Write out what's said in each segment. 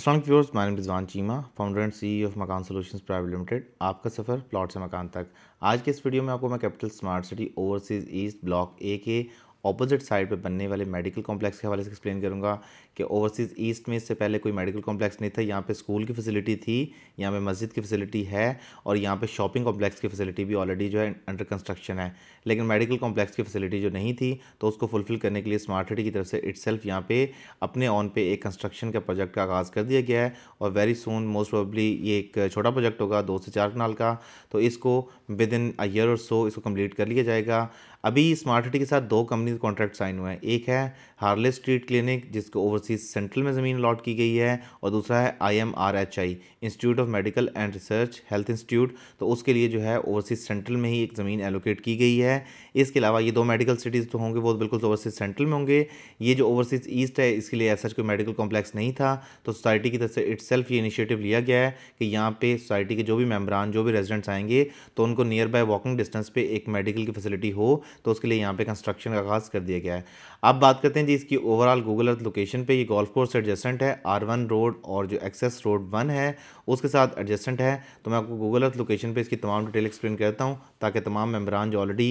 असल viewers my Rizwan Cheema founder and CEO of Makaan solutions private limited आपका सफ़र प्लॉट से मकान तक आज के इस वीडियो में आपको मैं Capital Smart City Overseas East block A के ऑपोजिट साइड पर बनने वाले मेडिकल कॉम्प्लेक्स के हवाले से एक्सप्लेन करूंगा कि ओवरसीज़ ईस्ट में इससे पहले कोई मेडिकल कॉम्प्लेक्स नहीं था यहाँ पे स्कूल की फैसिलिटी थी यहाँ पे मस्जिद की फैसिलिटी है और यहाँ पे शॉपिंग कॉम्प्लेक्स की फैसिलिटी भी ऑलरेडी जो है अंडर कंस्ट्रक्शन है लेकिन मेडिकल कॉम्प्लेक्स की फैसिलिटी जो नहीं थी तो उसको फुलफ़िल करने के लिए स्मार्ट सिटी की तरफ से इट सेल्फ यहाँ पे अपने ऑन पे एक कंस्ट्रक्शन का प्रोजेक्ट का आगाज़ कर दिया गया है और वेरी सून मोस्ट प्रोबली ये एक छोटा प्रोजेक्ट होगा दो से चार कनाल का तो इसको विद इन अ ईयर और सो इसको कम्प्लीट कर लिया जाएगा अभी स्मार्ट सिटी के साथ दो कंपनी कॉन्ट्रैक्ट साइन हुए हैं एक है हार्ले स्ट्रीट क्लिनिक जिसको ओवरसी सी सेंट्रल में ज़मीन अलॉट की गई है और दूसरा है I M R H I institute of medical and research health institute तो उसके लिए जो है ओवरसीज सेंट्रल में ही एक ज़मीन एलोकेट की गई है इसके अलावा ये दो मेडिकल सिटीज़ तो होंगे वो बिल्कुल ओवरसीज सेंट्रल में होंगे ये जो ओवरसीज ईस्ट है इसके लिए ऐसा कोई मेडिकल कॉम्प्लेक्स नहीं था तो सोसाइटी की तरफ से इट्स ये इनिशिएटिव लिया गया है कि यहाँ पे सोसाइटी के जो भी मेम्बरान जो भी रेजिडेंट्स आएंगे तो उनको नियर बाय वॉकिंग डिस्टेंस पे एक मेडिकल की फैसिलिटी हो तो उसके लिए यहाँ पे कंस्ट्रक्शन का आगाज़ कर दिया गया है अब बात करते हैं जी इसकी ओवरऑल गूगल अर्थ लोकेशन पे ये गोल्फ कोर्स एडजस्टेंट है आर वन रोड और जो एक्सेस रोड वन है उसके साथ एडजस्टेंट है तो मैं आपको गूगल अर्थ लोकेशन पे इसकी तमाम डिटेल एक्सप्लेन करता हूँ ताकि तमाम मेम्बरान जो ऑलरेडी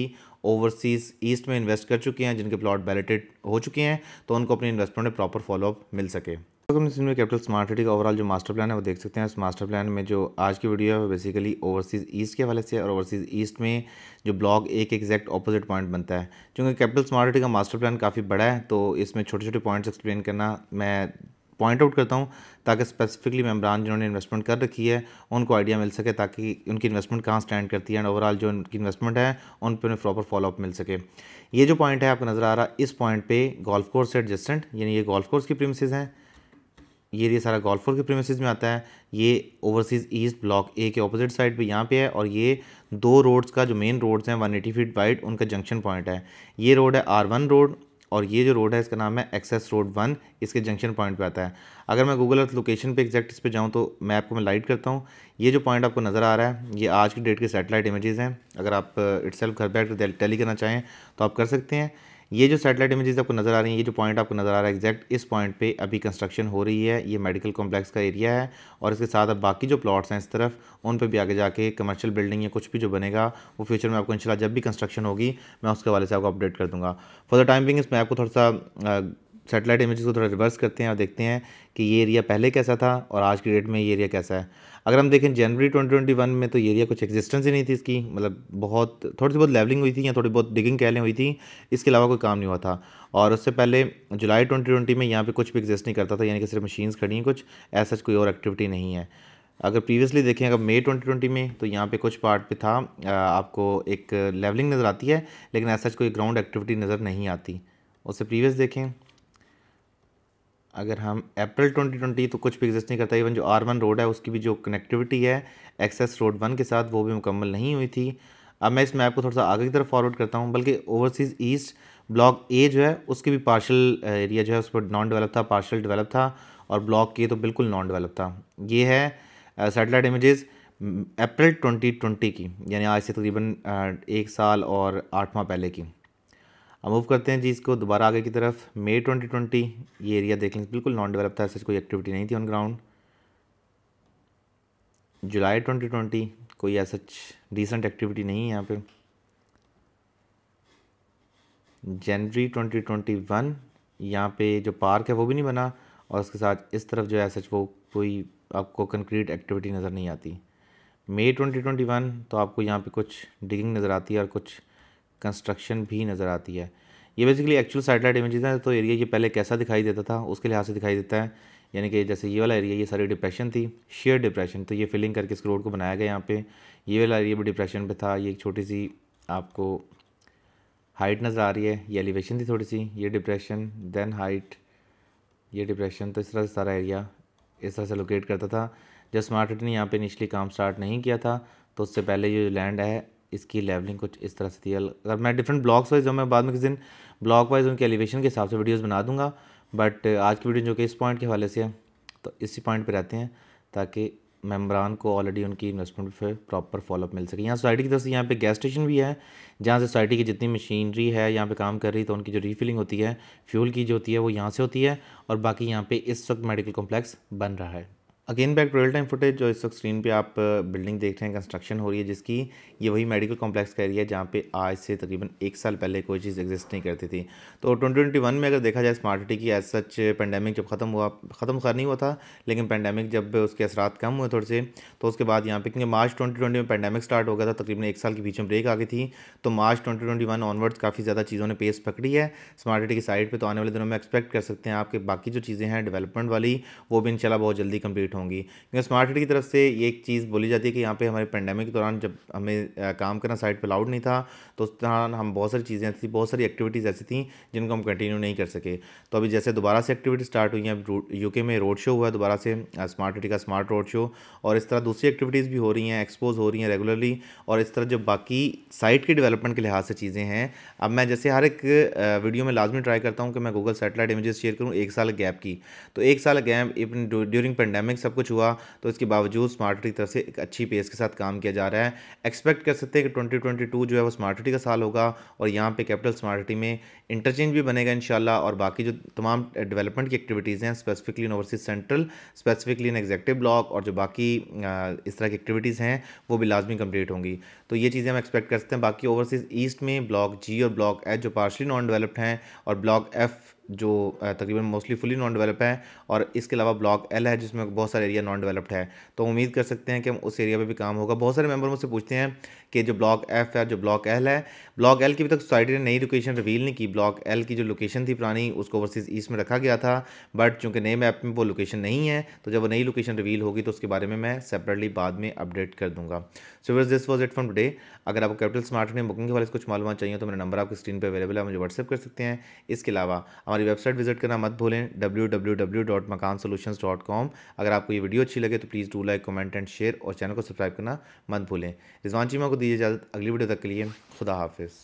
ओवरसीज़ ईस्ट में इन्वेस्ट कर चुके हैं जिनके प्लॉट बैलेटेड हो चुके हैं तो उनको अपने इन्वेस्टमेंट में प्रॉपर फॉलोअप मिल सके अगर इस में कैपिटल स्मार्ट सिटी का ओवरऑल जो मास्टर प्लान है वो देख सकते हैं इस मास्टर प्लान में जो आज की वीडियो है वो बेसिकली ओवरसीज़ ईस्ट के हवाले से और ओवरसीज़ ईस्ट में जो ब्लॉक एक एग्जैक्ट ऑपोजिट पॉइंट बनता है क्योंकि कैपिटल स्मार्ट सिटी का मास्टर प्लान काफ़ी बड़ा है तो इसमें छोटे छोटे पॉइंट्स एक्सप्लेन करना मैं पॉइंट आउट करता हूँ ताकि स्पेसिफिकली मेम्बरान जिन्होंने इन्वेस्टमेंट कर रखी है उनको आइडिया मिल सके ताकि उनकी इन्वेस्टमेंट कहाँ स्टैंड करती है एंड ओवरऑल जो उनकी इन्वेस्टमेंट है उन पर उन्हें प्रॉपर फॉलोअप मिल सके ये जो पॉइंट है आपको नज़र आ रहा है इस पॉइंट पे गोल्फ कोर्स एडजस्टेंट यानी ये गोल्फ कोर्स की प्रीमिसेज हैं ये ये सारा गोल्फोर के प्रीमिसेस में आता है ये ओवरसीज़ ईस्ट ब्लॉक ए के ऑपोजिट साइड पे यहाँ पे है और ये दो रोड्स का जो मेन रोड्स हैं वन एटी फीट वाइड उनका जंक्शन पॉइंट है ये रोड है आर वन रोड और ये जो रोड है इसका नाम है एक्सेस रोड वन इसके जंक्शन पॉइंट पे आता है अगर मैं गूगल अर्थ लोकेशन पे एग्जैक्ट इस पर जाऊँ तो मैप को मैं लाइट करता हूँ ये जो पॉइंट आपको नज़र आ रहा है ये आज की डेट के सेटेलाइट इमेजेज़ हैं अगर आप इट्स uh, घर बैठ कर टेली करना चाहें तो आप कर सकते हैं ये जो सेटेलाइट इमेजेस आपको नज़र आ रही हैं ये जो पॉइंट आपको नज़र आ रहा है एग्जैक्ट इस पॉइंट पे अभी कंस्ट्रक्शन हो रही है ये मेडिकल कॉम्प्लेक्स का एरिया है और इसके साथ अब बाकी जो प्लॉट्स हैं इस तरफ उन पर भी आगे जाके कमर्शियल बिल्डिंग या कुछ भी जो बनेगा वो फ्यूचर में आपको इंशाल्लाह जब भी कंस्ट्रक्शन होगी मैं उसके वाले से आपको अपडेट कर दूँगा फॉर द टाइम बिंग इसमें आपको थोड़ा सा सेटेलाइट इमेज को थोड़ा रिवर्स करते हैं और देखते हैं कि ये एरिया पहले कैसा था और आज की डेट में ये एरिया कैसा है अगर हम देखें जनवरी 2021 में तो ये एरिया कुछ एक्जिस्टेंस ही नहीं थी इसकी मतलब बहुत थोड़ी सी बहुत लेवलिंग हुई थी या थोड़ी बहुत डिगिंग कहलें हुई थी इसके अलावा कोई काम नहीं हुआ था और उससे पहले जुलाई ट्वेंटी में यहाँ पे कुछ भी एग्जिस्ट नहीं करता था यानी कि सिर्फ मशीन्स खड़ी हैं कुछ ऐसा कोई और एक्टिविटी नहीं है अगर प्रीवियसली देखें अगर मई 2020 में तो यहाँ पे कुछ पार्ट पे था आपको एक लेवलिंग नज़र आती है लेकिन ऐसा कोई ग्राउंड एक्टिविटी नज़र नहीं आती उससे प्रीवियस देखें अगर हम अप्रैल 2020 तो कुछ भी एग्जिस्ट नहीं करता इवन जो आर वन रोड है उसकी भी जो कनेक्टिविटी है एक्सेस रोड वन के साथ वो भी मुकम्मल नहीं हुई थी अब मैं इस मैप को थोड़ा सा आगे की तरफ फॉरवर्ड करता हूँ बल्कि ओवरसीज़ ईस्ट ब्लॉक ए जो है उसके भी पार्शल एरिया जो है उस पर नॉन डेवलप था पार्शल डेवलप था और ब्लॉक के तो बिल्कुल नॉन डेवलप था ये है सेटेलाइट इमेजेस अप्रैल 2020 की यानी आज से तकरीबन एक साल और आठ माह पहले की अब मूव करते हैं जी इसको दोबारा आगे की तरफ मे 2020 ये एरिया देख लेंगे बिल्कुल नॉन डेवलप था ऐसे कोई एक्टिविटी नहीं थी ऑन ग्राउंड जुलाई 2020 कोई ऐसा डिसेंट एक्टिविटी नहीं है यहाँ पे जनवरी 2021 यहाँ पे जो पार्क है वो भी नहीं बना और उसके साथ इस तरफ जो है सच वो कोई आपको कंक्रीट एक्टिविटी नज़र नहीं आती मई 2021 तो आपको यहाँ पे कुछ डिगिंग नज़र आती है और कुछ कंस्ट्रक्शन भी नज़र आती है ये बेसिकली एक्चुअल सैटेलाइट इमेजेस हैं तो एरिया ये पहले कैसा दिखाई देता था उसके लिहाज से दिखाई देता है यानी कि जैसे ये वाला एरिया ये सारी डिप्रेशन थी शेयर डिप्रेशन तो ये फिलिंग करके इस रोड को बनाया गया यहाँ पे ये वाला एरिया भी डिप्रेशन पे था ये एक छोटी सी आपको हाइट नज़र आ रही है ये एलिवेशन थी थोड़ी सी ये डिप्रेशन देन हाइट ये डिप्रेशन तो इस तरह से सारा एरिया इस तरह से लोकेट करता था जब स्मार्ट सिटी ने यहाँ पर निचली काम स्टार्ट नहीं किया था तो उससे पहले जो लैंड है इसकी लेवलिंग कुछ इस तरह से थी अगर मैं डिफरेंट ब्लॉक्स वाइज जो मैं बाद में किस दिन ब्लॉक वाइज उनके एलिवेशन के हिसाब से वीडियोज़ बना दूँगा बट uh, आज की वीडियो जो कि इस पॉइंट के हवाले से है तो इसी पॉइंट पर रहते हैं ताकि मेम्बरान को ऑलरेडी उनकी इन्वेस्टमेंट पर प्रॉपर फॉलोअप मिल सके यहाँ सोसाइटी की तरफ से यहाँ पे गैस स्टेशन भी है जहाँ से सोसाइटी की जितनी मशीनरी है यहाँ पे काम कर रही है तो उनकी जो रीफिलिंग होती है फ्यूल की जो होती है वो यहाँ से होती है और बाकी यहाँ पे इस वक्त मेडिकल कॉम्प्लेक्स बन रहा है again back real time footage जो इस वक्त स्क्रीन पे आप बिल्डिंग uh, देख रहे हैं कंस्ट्रक्शन हो रही है जिसकी ये वही मेडिकल कॉम्प्लेक्स का एरिया है जहाँ पे आज से तकरीबन एक साल पहले कोई चीज़ एग्जिस्ट नहीं करती थी तो 2021 में अगर देखा जाए स्मार्ट सिटी की एज सच पेंडेमिक जब ख़त्म हुआ ख़त्म कर नहीं हुआ था लेकिन पेंडेमिक जब उसके असरा कम हुए थोड़े से तो उसके बाद यहाँ पर क्योंकि मार्च ट्वेंटी में पेंडेमिक स्टार्ट हो गया था तकरीबन एक साल के बीच में ब्रेक आ गई थी तो मार्च ट्वेंटी ऑनवर्ड्स काफ़ी ज़्यादा चीज़ों ने पेस पकड़ी है स्मार्ट सिटी की साइड पर तो आने वाले दिनों में एक्सपेक्ट कर सकते हैं आपके बाकी जो चीज़ें हैं डेवलपमेंट वाली वो भी इनशाला बहुत जल्दी कम्प्लीट होंगी क्योंकि स्मार्ट सिटी की तरफ से ये एक चीज़ बोली जाती है कि यहाँ पे हमारे पेंडेमिक के दौरान जब हमें काम करना साइट पे अलाउड नहीं था तो उस दौरान हम बहुत सारी चीज़ें ऐसी बहुत सारी एक्टिविटीज़ ऐसी थी जिनको हम कंटिन्यू नहीं कर सके तो अभी जैसे दोबारा से एक्टिविटी स्टार्ट हुई है अब यूके में रोड शो हुआ है दोबारा से स्मार्ट सिटी का स्मार्ट रोड शो और इस तरह दूसरी एक्टिविटीज़ भी हो रही हैं एक्सपोज हो रही हैं रेगुलरली और इस तरह जो बाकी साइट की डेवलपमेंट के लिहाज से चीज़ें हैं अब मैं जैसे हर एक वीडियो में लाजमी ट्राई करता हूँ कि मैं गूगल सेटेलाइट इमेजेस शेयर करूँ एक साल गैप की तो एक साल गैप इवन ड्यूरिंग पेंडेमिक सब कुछ हुआ तो इसके बावजूद स्मार्ट सिटी की तरफ से एक अच्छी पेस के साथ काम किया जा रहा है एक्सपेक्ट कर सकते हैं कि ट्वेंटी ट्वेंटी टू जो है वो स्मार्ट सिटी का साल होगा और यहाँ पर कैपिटल स्मार्ट सिटी में इंटरचेंज भी बनेगा इन और बाकी जो तमाम डेवलपमेंट की एक्टिविटीज़ हैं specifically in Overseas Central specifically in executive block और जो बाकी इस तरह की एक्टिविटीज़ हैं वो भी लाजमी कम्प्लीट होंगी तो ये चीज़ें हम एक्सपेक्ट कर सकते हैं बाकी ओवरसीज़ ईस्ट में ब्लॉक जी और ब्लॉक एच जो पार्शली नॉन डेवलप्ड हैं और ब्लॉक एफ जो तकरीबन मोस्टली फुली नॉन डेवलप है और इसके अलावा ब्लॉक एल है जिसमें बहुत सारे एरिया नॉन डेवलप्ड है तो उम्मीद कर सकते हैं कि हम उस एरिया पर भी काम होगा बहुत सारे मेम्बर मुझसे पूछते हैं कि जो ब्लॉक एफ है जो ब्लॉक एल है ब्लॉक एल की अभी तक सोसाइटी ने नई लोकेशन रिवील नहीं की ब्लॉक एल की जो लोकेशन थी पुरानी उसको ओवरसीज़ ईस्ट में रखा गया था बट चूंकि नए मैप में वो लोकेशन नहीं है तो जब वो नई लोकेशन रिवील होगी तो उसके बारे में मैं सेपरेटली बाद में अपडेट कर दूंगा so viewers this was it from today अगर आपको कैपिटल स्मार्ट में बुकिंग के बारे में कुछ मालूम चाहिए तो मेरा नंबर आपकी स्क्रीन पर अवेलेबल है मुझे व्हाट्सअप कर सकते हैं इसके अलावा हमारी वेबसाइट विजिट करना मत भूलें W W W dot com अगर आपको ये वीडियो अच्छी लगे तो please do like comment and share और चैनल को सब्सक्राइब करना मत भूलें रिजवान जी मैं दीजिए इजाज़त अगली वीडियो तक के लिए खुदा हाफिज़